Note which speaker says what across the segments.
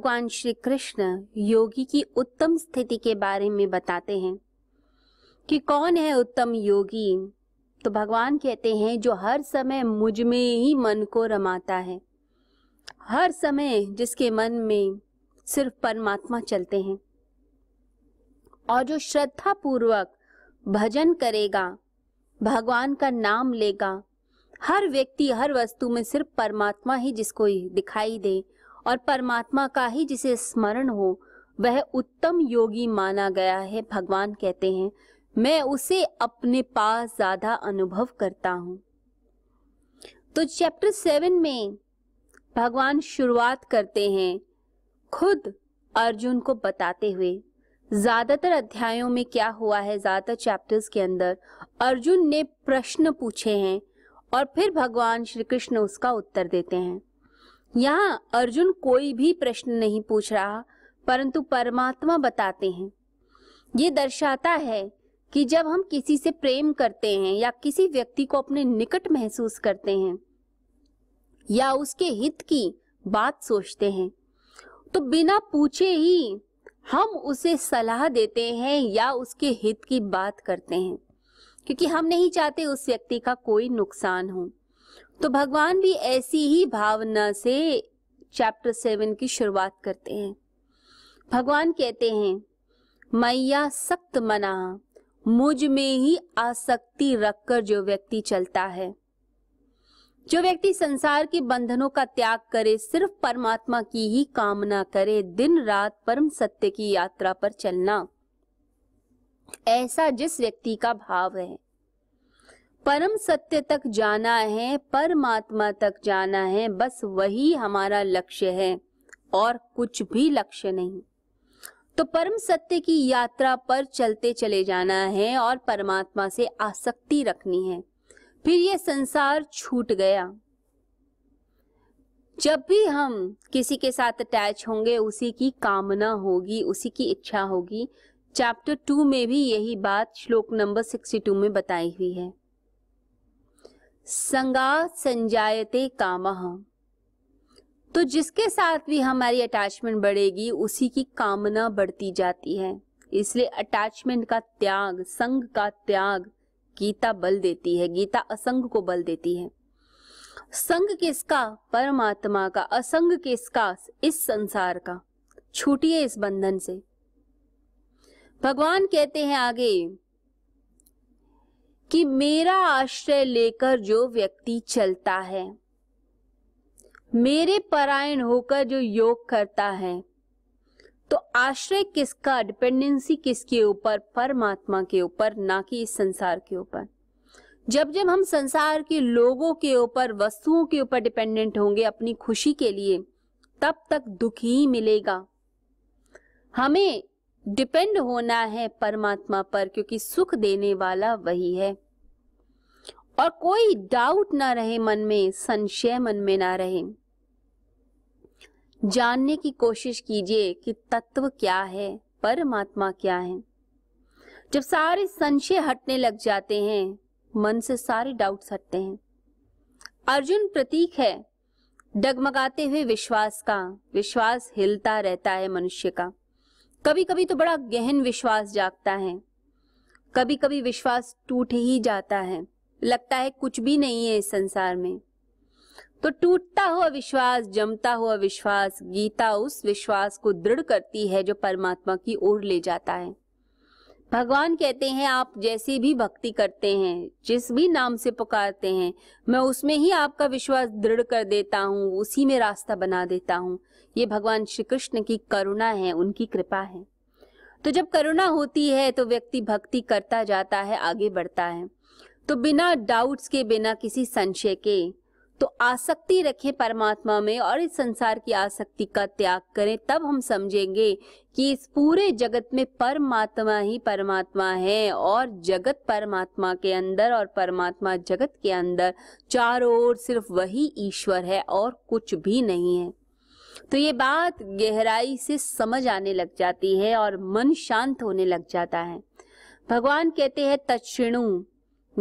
Speaker 1: भगवान श्री कृष्ण योगी की उत्तम स्थिति के बारे में बताते हैं कि कौन है उत्तम योगी तो भगवान कहते हैं जो हर समय मुझ में ही मन को रमाता है हर समय जिसके मन में सिर्फ परमात्मा चलते हैं और जो श्रद्धा पूर्वक भजन करेगा भगवान का नाम लेगा हर व्यक्ति हर वस्तु में सिर्फ परमात्मा ही जिसको दिखाई दे और परमात्मा का ही जिसे स्मरण हो वह उत्तम योगी माना गया है भगवान कहते हैं मैं उसे अपने पास ज्यादा अनुभव करता हूं तो चैप्टर सेवन में भगवान शुरुआत करते हैं खुद अर्जुन को बताते हुए ज्यादातर अध्यायों में क्या हुआ है ज्यादातर चैप्टर्स के अंदर अर्जुन ने प्रश्न पूछे हैं और फिर भगवान श्री कृष्ण उसका उत्तर देते हैं यहाँ अर्जुन कोई भी प्रश्न नहीं पूछ रहा परंतु परमात्मा बताते हैं ये दर्शाता है कि जब हम किसी से प्रेम करते हैं या किसी व्यक्ति को अपने निकट महसूस करते हैं या उसके हित की बात सोचते हैं तो बिना पूछे ही हम उसे सलाह देते हैं या उसके हित की बात करते हैं क्योंकि हम नहीं चाहते उस व्यक्ति का कोई नुकसान हो तो भगवान भी ऐसी ही भावना से चैप्टर सेवन की शुरुआत करते हैं भगवान कहते हैं मैया सख्त मना मुझ में ही आसक्ति रखकर जो व्यक्ति चलता है जो व्यक्ति संसार के बंधनों का त्याग करे सिर्फ परमात्मा की ही कामना करे दिन रात परम सत्य की यात्रा पर चलना ऐसा जिस व्यक्ति का भाव है परम सत्य तक जाना है परमात्मा तक जाना है बस वही हमारा लक्ष्य है और कुछ भी लक्ष्य नहीं तो परम सत्य की यात्रा पर चलते चले जाना है और परमात्मा से आसक्ति रखनी है फिर यह संसार छूट गया जब भी हम किसी के साथ अटैच होंगे उसी की कामना होगी उसी की इच्छा होगी चैप्टर टू में भी यही बात श्लोक नंबर सिक्सटी टू में बताई हुई है संगा संजायते काम तो जिसके साथ भी हमारी अटैचमेंट बढ़ेगी उसी की कामना बढ़ती जाती है इसलिए अटैचमेंट का त्याग संग का त्याग गीता बल देती है गीता असंग को बल देती है संग किसका परमात्मा का असंग किसका इस संसार का छूटिए इस बंधन से भगवान कहते हैं आगे कि मेरा आश्रय लेकर जो व्यक्ति चलता है मेरे परायण होकर जो योग करता है तो आश्रय किसका डिपेंडेंसी किसके ऊपर परमात्मा के ऊपर ना कि इस संसार के ऊपर जब जब हम संसार के लोगों के ऊपर वस्तुओं के ऊपर डिपेंडेंट होंगे अपनी खुशी के लिए तब तक दुख ही मिलेगा हमें डिपेंड होना है परमात्मा पर क्योंकि सुख देने वाला वही है और कोई डाउट ना रहे मन में संशय मन में ना रहे जानने की कोशिश कीजिए कि तत्व क्या है परमात्मा क्या है जब सारे संशय हटने लग जाते हैं मन से सारे डाउट्स हटते हैं अर्जुन प्रतीक है डगमगाते हुए विश्वास का विश्वास हिलता रहता है मनुष्य का कभी कभी तो बड़ा गहन विश्वास जागता है कभी कभी विश्वास टूट ही जाता है लगता है कुछ भी नहीं है इस संसार में तो टूटता हुआ विश्वास जमता हुआ विश्वास गीता उस विश्वास को दृढ़ करती है जो परमात्मा की ओर ले जाता है भगवान कहते हैं आप जैसी भी भक्ति करते हैं जिस भी नाम से पुकारते हैं मैं उसमें ही आपका विश्वास दृढ़ कर देता हूँ उसी में रास्ता बना देता हूँ ये भगवान श्री कृष्ण की करुणा है उनकी कृपा है तो जब करुणा होती है तो व्यक्ति भक्ति करता जाता है आगे बढ़ता है तो बिना डाउट्स के बिना किसी संशय के तो आसक्ति रखें परमात्मा में और इस संसार की आसक्ति का त्याग करें तब हम समझेंगे कि इस पूरे जगत में परमात्मा ही परमात्मा है और जगत परमात्मा के अंदर और परमात्मा जगत के अंदर चारों ओर सिर्फ वही ईश्वर है और कुछ भी नहीं है तो ये बात गहराई से समझ आने लग जाती है और मन शांत होने लग जाता है भगवान कहते हैं तत्णु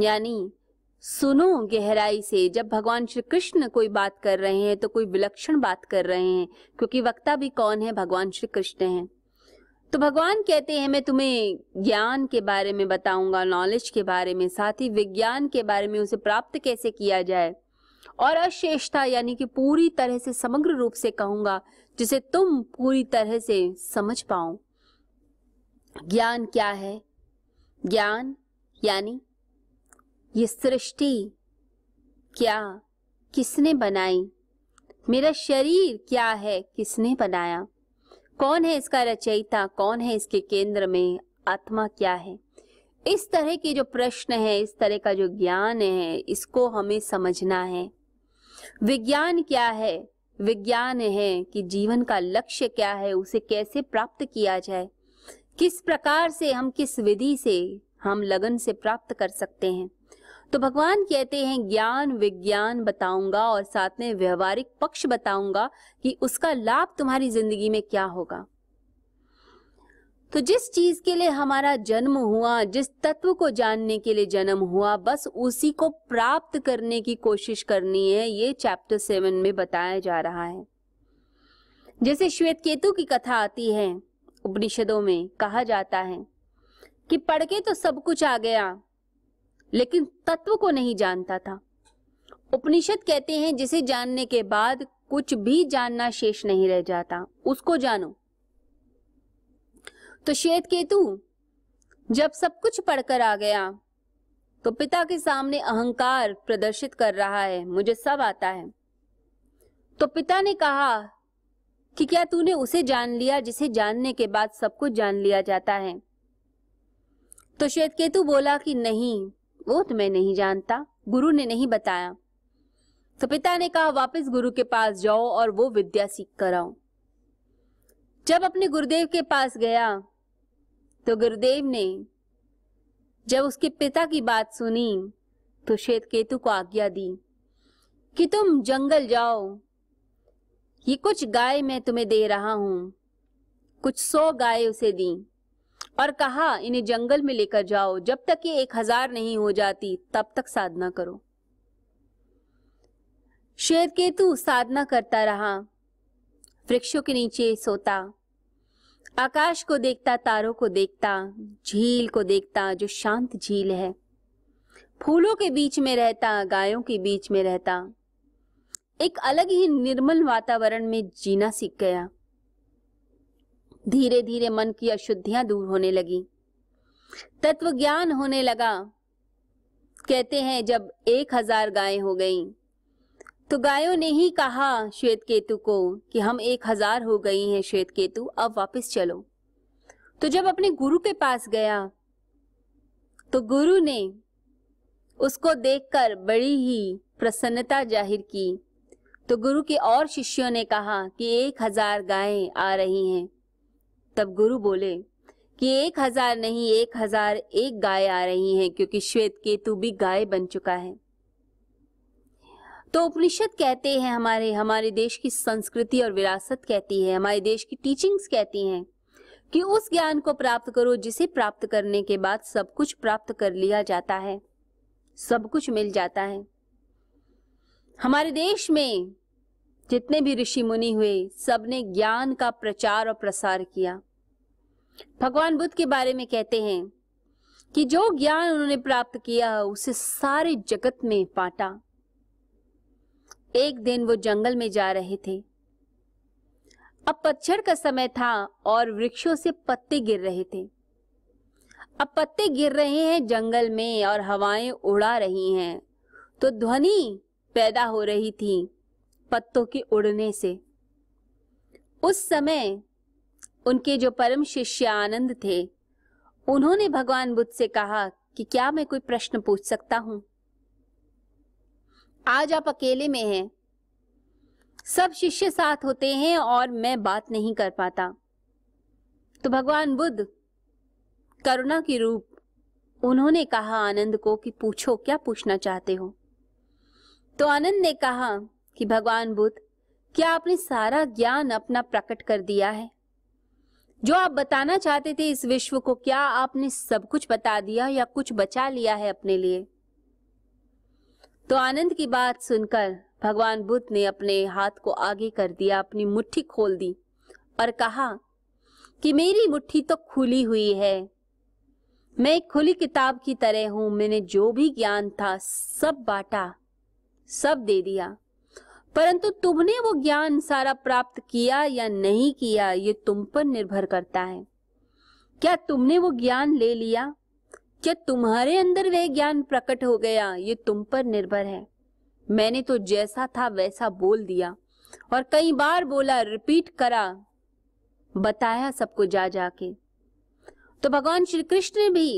Speaker 1: यानी सुनो गहराई से जब भगवान श्री कृष्ण कोई बात कर रहे हैं तो कोई विलक्षण बात कर रहे हैं क्योंकि वक्ता भी कौन है भगवान श्री कृष्ण हैं तो भगवान कहते हैं मैं तुम्हें ज्ञान के बारे में बताऊंगा नॉलेज के बारे में साथ ही विज्ञान के बारे में उसे प्राप्त कैसे किया जाए और अशेषता यानी कि पूरी तरह से समग्र रूप से कहूंगा जिसे तुम पूरी तरह से समझ पाओ ज्ञान क्या है ज्ञान यानी ये सृष्टि क्या किसने बनाई मेरा शरीर क्या है किसने बनाया कौन है इसका रचयिता कौन है इसके केंद्र में आत्मा क्या है इस तरह के जो प्रश्न है इस तरह का जो ज्ञान है इसको हमें समझना है विज्ञान क्या है विज्ञान है कि जीवन का लक्ष्य क्या है उसे कैसे प्राप्त किया जाए किस प्रकार से हम किस विधि से हम लगन से प्राप्त कर सकते हैं तो भगवान कहते हैं ज्ञान विज्ञान बताऊंगा और साथ में व्यवहारिक पक्ष बताऊंगा कि उसका लाभ तुम्हारी जिंदगी में क्या होगा तो जिस चीज के लिए हमारा जन्म हुआ जिस तत्व को जानने के लिए जन्म हुआ बस उसी को प्राप्त करने की कोशिश करनी है ये चैप्टर सेवन में बताया जा रहा है जैसे श्वेत केतु की कथा आती है उपनिषदों में कहा जाता है कि पढ़ के तो सब कुछ आ गया लेकिन तत्व को नहीं जानता था उपनिषद कहते हैं जिसे जानने के बाद कुछ भी जानना शेष नहीं रह जाता उसको जानो तो श्वेत केतु जब सब कुछ पढ़कर आ गया तो पिता के सामने अहंकार प्रदर्शित कर रहा है मुझे सब आता है तो पिता ने कहा कि क्या तूने उसे जान लिया जिसे जानने के बाद सब कुछ जान लिया जाता है तो श्वेत केतु बोला कि नहीं वो तो मैं नहीं जानता गुरु ने नहीं बताया तो पिता ने कहा वापस गुरु के पास जाओ और वो विद्या सीख कर आओ जब अपने गुरुदेव के पास गया तो गुरुदेव ने जब उसके पिता की बात सुनी तो श्वेत केतु को आज्ञा दी कि तुम जंगल जाओ ये कुछ गाय मैं तुम्हें दे रहा हूं कुछ सौ गाय उसे दी और कहा इन्हें जंगल में लेकर जाओ जब तक ये एक हजार नहीं हो जाती तब तक साधना करो श्वेत केतु साधना करता रहा वृक्षों के नीचे सोता आकाश को देखता तारों को देखता झील को देखता जो शांत झील है फूलों के बीच में रहता गायों के बीच में रहता एक अलग ही निर्मल वातावरण में जीना सीख गया धीरे धीरे मन की अशुद्धियां दूर होने लगी तत्व ज्ञान होने लगा कहते हैं जब एक हजार गाय हो गईं तो गायों ने ही कहा श्वेत केतु को कि हम एक हजार हो गई हैं श्वेत केतु अब वापस चलो तो जब अपने गुरु के पास गया तो गुरु ने उसको देखकर बड़ी ही प्रसन्नता जाहिर की तो गुरु के और शिष्यों ने कहा कि एक हजार गायें आ रही हैं तब गुरु बोले कि एक हजार नहीं एक हजार एक गाय आ रही हैं क्योंकि श्वेत केतु भी गाय बन चुका है तो उपनिषद कहते हैं हमारे हमारे देश की संस्कृति और विरासत कहती है हमारे देश की टीचिंग्स कहती हैं कि उस ज्ञान को प्राप्त करो जिसे प्राप्त करने के बाद सब कुछ प्राप्त कर लिया जाता है सब कुछ मिल जाता है हमारे देश में जितने भी ऋषि मुनि हुए सबने ज्ञान का प्रचार और प्रसार किया भगवान बुद्ध के बारे में कहते हैं कि जो ज्ञान उन्होंने प्राप्त किया उसे सारे जगत में बांटा एक दिन वो जंगल में जा रहे थे अब पतझड़ का समय था और वृक्षों से पत्ते गिर रहे थे अब पत्ते गिर रहे हैं जंगल में और हवाएं उड़ा रही हैं तो ध्वनि पैदा हो रही थी पत्तों के उड़ने से उस समय उनके जो परम शिष्य आनंद थे उन्होंने भगवान बुद्ध से कहा कि क्या मैं कोई प्रश्न पूछ सकता हूँ आज आप अकेले में हैं सब शिष्य साथ होते हैं और मैं बात नहीं कर पाता तो भगवान बुद्ध करुणा की रूप उन्होंने कहा आनंद को कि पूछो क्या पूछना चाहते हो तो आनंद ने कहा कि भगवान बुद्ध क्या आपने सारा ज्ञान अपना प्रकट कर दिया है जो आप बताना चाहते थे इस विश्व को क्या आपने सब कुछ बता दिया या कुछ बचा लिया है अपने लिए तो आनंद की बात सुनकर भगवान बुद्ध ने अपने हाथ को आगे कर दिया अपनी मुट्ठी खोल दी और कहा कि मेरी मुट्ठी तो खुली हुई है मैं एक खुली किताब की तरह हूं मैंने जो भी ज्ञान था सब बांटा सब दे दिया परंतु तुमने वो ज्ञान सारा प्राप्त किया या नहीं किया ये तुम पर निर्भर करता है क्या तुमने वो ज्ञान ले लिया क्या तुम्हारे अंदर वह ज्ञान प्रकट हो गया ये तुम पर निर्भर है मैंने तो जैसा था वैसा बोल दिया और कई बार बोला रिपीट करा बताया सबको जा जाके तो भगवान श्री कृष्ण ने भी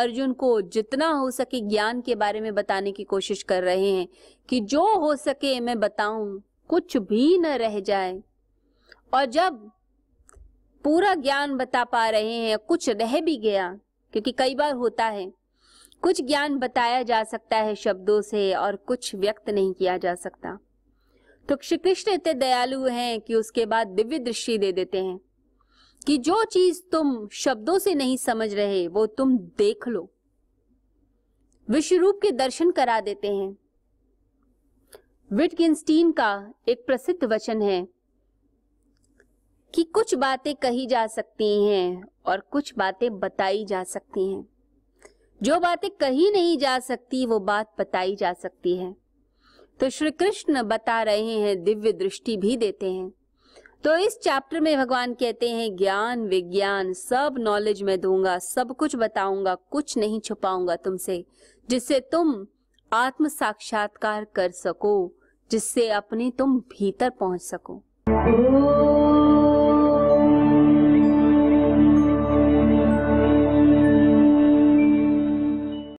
Speaker 1: अर्जुन को जितना हो सके ज्ञान के बारे में बताने की कोशिश कर रहे हैं कि जो हो सके मैं बताऊं कुछ भी न रह जाए और जब पूरा ज्ञान बता पा रहे हैं कुछ रह भी गया क्योंकि कई बार होता है कुछ ज्ञान बताया जा सकता है शब्दों से और कुछ व्यक्त नहीं किया जा सकता तो श्री कृष्ण इतने दयालु हैं कि उसके बाद दिव्य दृष्टि दे देते हैं कि जो चीज तुम शब्दों से नहीं समझ रहे वो तुम देख लो विश्व रूप के दर्शन करा देते हैं विटकिन का एक प्रसिद्ध वचन है कि कुछ बातें कही जा सकती हैं और कुछ बातें बताई जा सकती हैं जो बातें कही नहीं जा सकती वो बात बताई जा सकती है तो श्री कृष्ण बता रहे हैं दिव्य दृष्टि भी देते हैं तो इस चैप्टर में भगवान कहते हैं ज्ञान विज्ञान सब नॉलेज में दूंगा सब कुछ बताऊंगा कुछ नहीं छुपाऊंगा तुमसे जिससे तुम आत्म साक्षात्कार कर सको जिससे अपने तुम भीतर पहुंच सको